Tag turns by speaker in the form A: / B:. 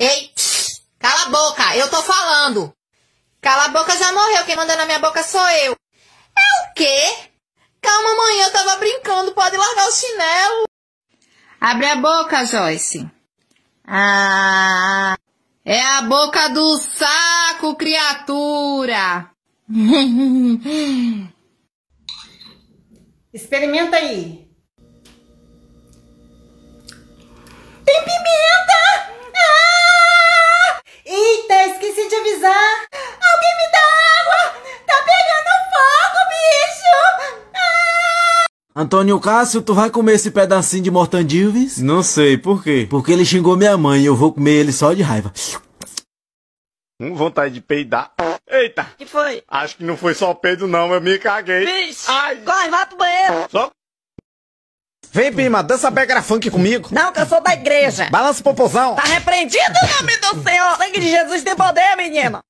A: Ei, cala a boca, eu tô falando. Cala a boca já morreu, quem manda na minha boca sou eu. É o quê? Calma, mãe, eu tava brincando, pode largar o chinelo.
B: Abre a boca, Joyce. Ah, é a boca do saco, criatura.
C: Experimenta aí.
D: Antônio Cássio, tu vai comer esse pedacinho de mortandilves? Não sei, por quê? Porque ele xingou minha mãe e eu vou comer ele só de raiva.
E: Com vontade de peidar. Eita! que foi? Acho que não foi só peido não, eu me caguei.
F: Vixe! Ai! Corre, vai pro banheiro!
E: Só...
D: Vem, prima, dança Begra Funk comigo. Não, que eu sou da igreja. Balança o popozão. Tá repreendido o nome do Senhor. sangue de Jesus tem poder, menina.